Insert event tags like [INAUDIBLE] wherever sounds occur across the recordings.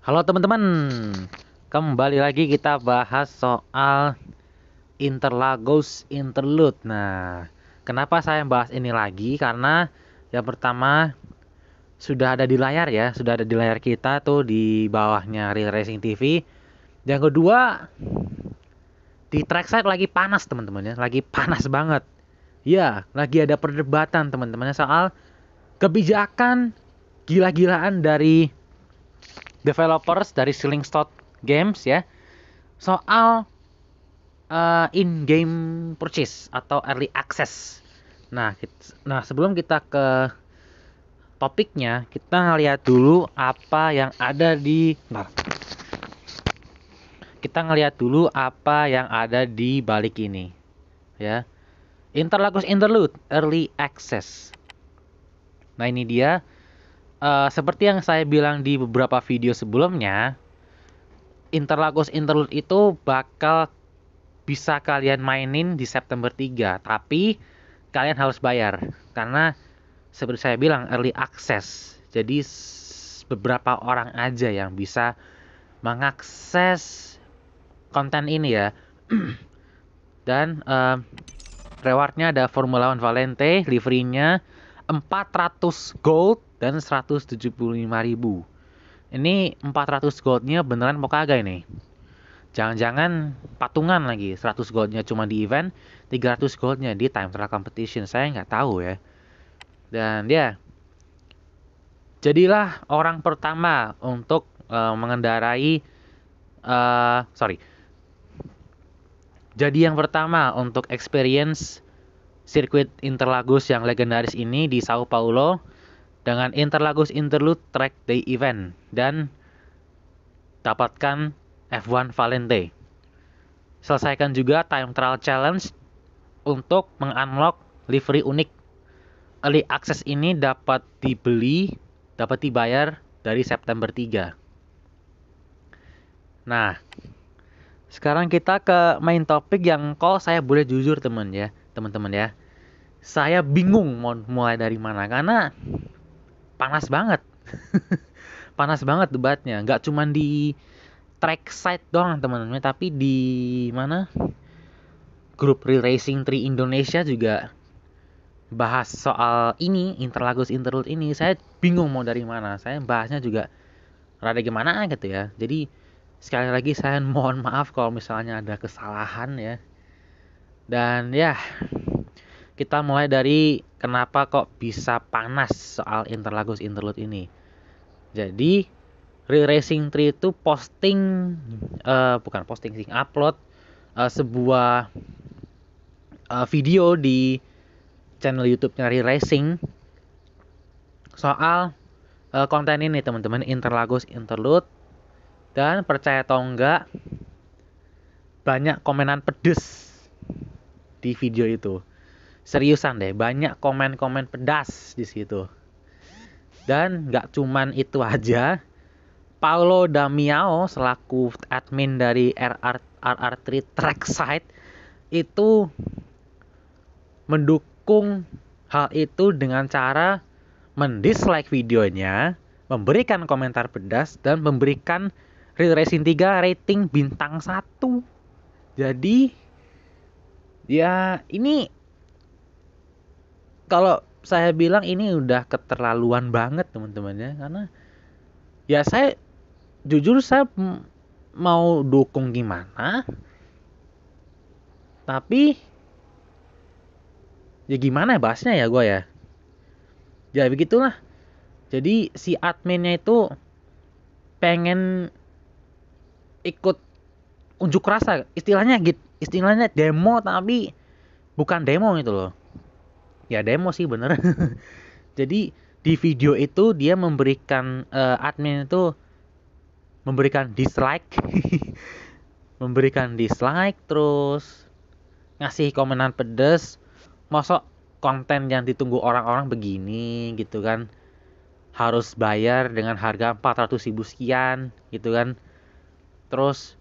Halo teman-teman, kembali lagi kita bahas soal Interlagos Interlude. Nah, kenapa saya bahas ini lagi? Karena yang pertama sudah ada di layar ya, sudah ada di layar kita tuh di bawahnya Real Racing TV. Yang kedua di trackside lagi panas teman-teman ya, lagi panas banget. Ya, lagi ada perdebatan teman-temannya soal kebijakan gila-gilaan dari developers dari Slingshot Games ya soal uh, in-game purchase atau early access. Nah, nah sebelum kita ke topiknya, kita ngeliat dulu apa yang ada di. nah, Kita ngelihat dulu apa yang ada di balik ini, ya. Interlagos Interlude Early Access. Nah ini dia uh, seperti yang saya bilang di beberapa video sebelumnya, Interlagos Interlude itu bakal bisa kalian mainin di September 3, tapi kalian harus bayar karena seperti saya bilang early access. Jadi beberapa orang aja yang bisa mengakses konten ini ya. [CLEARS THROAT] Dan uh, rewardnya ada Formula One Valente, livery-nya 400 gold dan 175 ribu ini 400 goldnya beneran mau kagak ini jangan-jangan patungan lagi 100 goldnya cuma di event 300 goldnya di time trial competition saya nggak tahu ya dan dia ya, jadilah orang pertama untuk uh, mengendarai uh, sorry jadi yang pertama untuk experience sirkuit Interlagos yang legendaris ini di Sao Paulo dengan Interlagos Interlude Track Day Event dan dapatkan F1 Valente. Selesaikan juga Time Trial Challenge untuk mengunlock livery unik. Early access ini dapat dibeli, dapat dibayar dari September 3. Nah, sekarang kita ke main topik yang kalau saya boleh jujur teman ya, teman-teman ya. Saya bingung mau mulai dari mana karena panas banget [LAUGHS] panas banget debatnya Gak cuma di track side doang teman-teman tapi di mana grup Real Racing 3 Indonesia juga bahas soal ini Interlagos Interlude ini saya bingung mau dari mana saya bahasnya juga rada gimana gitu ya jadi sekali lagi saya [LAUGHS] mohon maaf kalau misalnya ada kesalahan ya dan ya kita mulai dari kenapa kok bisa panas soal Interlagos Interlude ini. Jadi Re-Racing 3 itu posting uh, bukan posting sih, upload uh, sebuah uh, video di channel YouTube-nya Re-Racing soal uh, konten ini teman-teman Interlagos Interlude dan percaya atau enggak banyak komenan pedes di video itu seriusan deh banyak komen-komen pedas di situ dan nggak cuman itu aja Paulo Damiao selaku admin dari RR, 3 Trackside itu mendukung hal itu dengan cara mendislike videonya, memberikan komentar pedas dan memberikan Real Racing 3 rating bintang 1. Jadi ya ini kalau saya bilang ini udah keterlaluan banget teman temannya karena ya saya jujur saya mau dukung gimana tapi ya gimana ya bahasnya ya gue ya ya begitulah jadi si adminnya itu pengen ikut unjuk rasa istilahnya gitu istilahnya demo tapi bukan demo gitu loh ya demo sih bener [LAUGHS] jadi di video itu dia memberikan uh, admin itu memberikan dislike [LAUGHS] memberikan dislike terus ngasih komenan pedes mosok konten yang ditunggu orang-orang begini gitu kan harus bayar dengan harga 400 ribu sekian gitu kan terus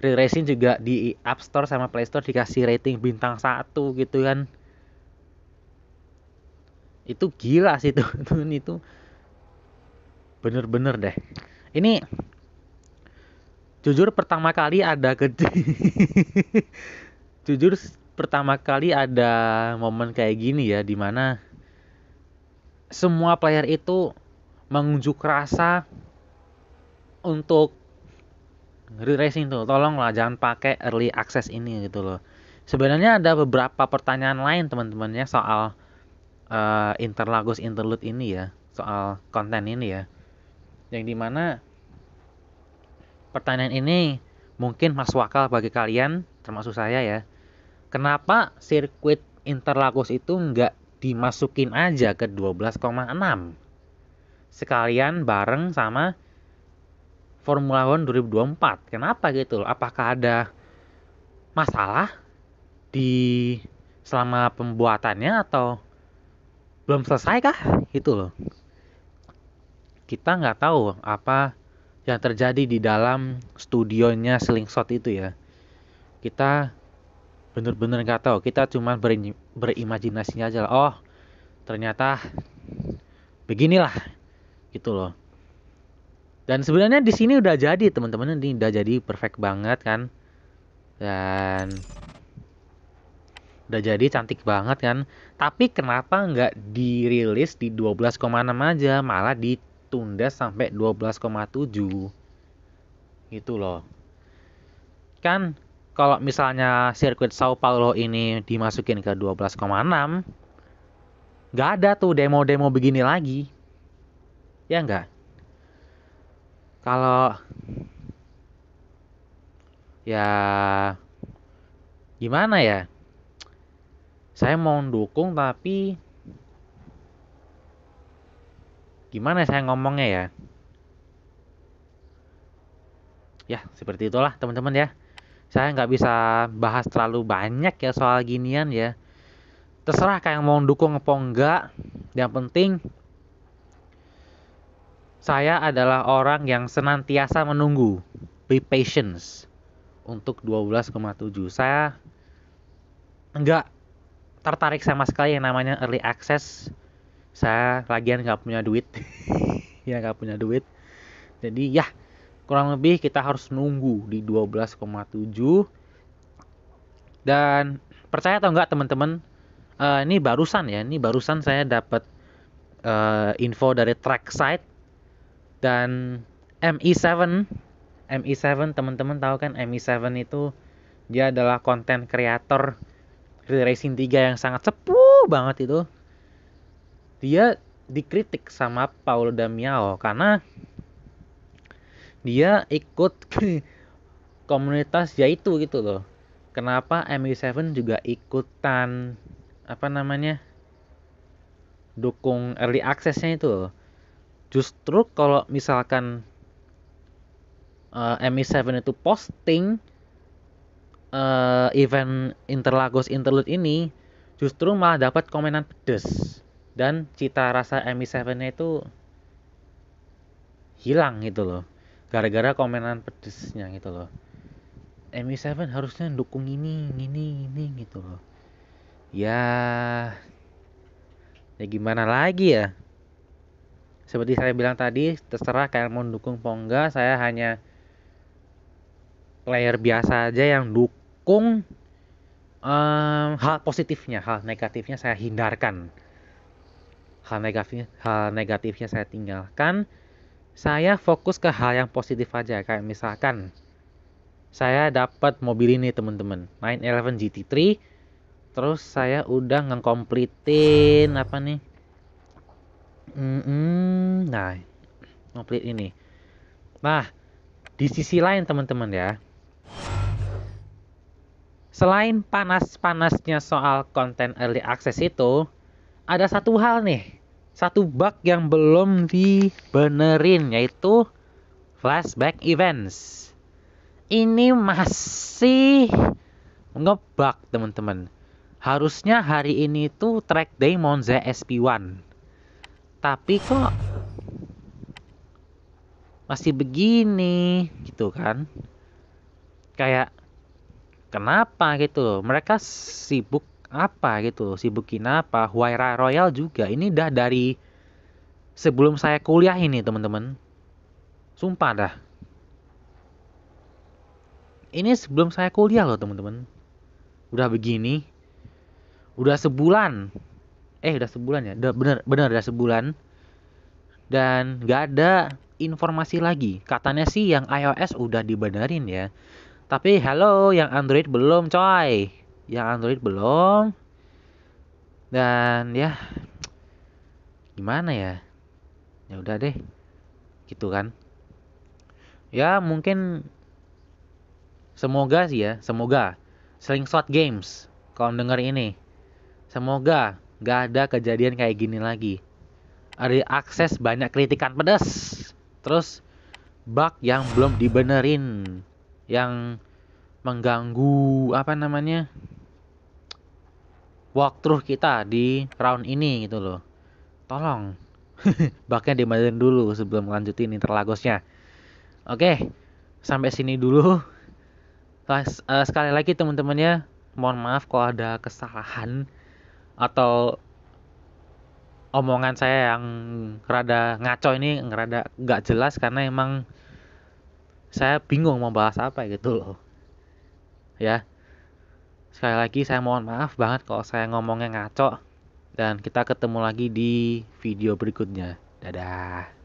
re-racing juga di App Store sama Play Store dikasih rating bintang satu gitu kan itu gila sih tuh [LAUGHS] itu, itu bener-bener deh ini jujur pertama kali ada ke [LAUGHS] jujur pertama kali ada momen kayak gini ya dimana semua player itu mengunjuk rasa untuk racing tuh tolonglah jangan pakai early access ini gitu loh sebenarnya ada beberapa pertanyaan lain teman-temannya soal uh, Interlagos Interlude ini ya soal konten ini ya yang dimana pertanyaan ini mungkin masuk wakal bagi kalian termasuk saya ya kenapa sirkuit Interlagos itu nggak dimasukin aja ke 12,6 sekalian bareng sama Formula One 2024 kenapa gitu apakah ada masalah di selama pembuatannya atau belum selesai kah itu loh kita nggak tahu apa yang terjadi di dalam studionya Slingshot itu ya kita bener-bener nggak tahu kita cuma beri, berimajinasinya aja lah. oh ternyata beginilah gitu loh dan sebenarnya di sini udah jadi teman-teman ini udah jadi perfect banget kan dan udah jadi cantik banget kan tapi kenapa nggak dirilis di 12,6 aja malah ditunda sampai 12,7 gitu loh kan kalau misalnya sirkuit Sao Paulo ini dimasukin ke 12,6 nggak ada tuh demo-demo begini lagi ya nggak kalau ya gimana ya saya mau mendukung tapi gimana saya ngomongnya ya ya seperti itulah teman-teman ya saya nggak bisa bahas terlalu banyak ya soal ginian ya terserah kayak mau mendukung apa enggak yang penting saya adalah orang yang senantiasa menunggu be patience untuk 12,7 saya enggak tertarik sama sekali yang namanya early access saya lagian nggak punya duit [LAUGHS] ya nggak punya duit jadi ya kurang lebih kita harus nunggu di 12,7 dan percaya atau enggak teman-teman uh, ini barusan ya ini barusan saya dapat uh, info dari track site dan MI7 e MI7 e teman-teman tahu kan MI7 e itu dia adalah konten kreator Street Racing 3 yang sangat sepuh banget itu dia dikritik sama Paul Damiao karena dia ikut [LAUGHS] komunitas yaitu gitu loh kenapa MU7 juga ikutan apa namanya dukung early accessnya itu loh justru kalau misalkan uh, eh, MI7 itu posting uh, event Interlagos Interlude ini justru malah dapat komenan pedes dan cita rasa MI7-nya itu hilang gitu loh gara-gara komenan pedesnya gitu loh MI7 harusnya dukung ini ini ini gitu loh ya ya gimana lagi ya seperti saya bilang tadi terserah kalian mau dukung pongga saya hanya player biasa aja yang dukung mendukung um, hal positifnya, hal negatifnya saya hindarkan. Hal negatifnya, hal negatifnya saya tinggalkan. Saya fokus ke hal yang positif aja, kayak misalkan saya dapat mobil ini teman-teman, main 911 GT3. Terus saya udah ngekomplitin apa nih? Mm -mm, nah, komplit ini. Nah, di sisi lain teman-teman ya, selain panas-panasnya soal konten early access itu, ada satu hal nih, satu bug yang belum dibenerin yaitu flashback events. Ini masih ngebug teman-teman. Harusnya hari ini tuh track day Monza SP1. Tapi kok masih begini gitu kan? Kayak kenapa gitu loh mereka sibuk apa gitu loh sibukin apa Huayra Royal juga ini dah dari sebelum saya kuliah ini teman-teman sumpah dah ini sebelum saya kuliah loh teman-teman udah begini udah sebulan eh udah sebulan ya udah bener bener udah sebulan dan gak ada informasi lagi katanya sih yang iOS udah dibenerin ya tapi halo yang Android belum coy. Yang Android belum. Dan ya gimana ya? Ya udah deh. Gitu kan. Ya mungkin semoga sih ya, semoga Slingshot Games kalau denger ini. Semoga gak ada kejadian kayak gini lagi. Ada akses banyak kritikan pedas. Terus bug yang belum dibenerin yang mengganggu apa namanya walkthrough kita di round ini gitu loh tolong [LAUGHS] bahkan dimatiin dulu sebelum lanjutin interlagosnya oke sampai sini dulu eh, sekali lagi teman-temannya mohon maaf kalau ada kesalahan atau omongan saya yang rada ngaco ini rada nggak jelas karena emang saya bingung mau bahas apa gitu loh ya sekali lagi saya mohon maaf banget kalau saya ngomongnya ngaco dan kita ketemu lagi di video berikutnya dadah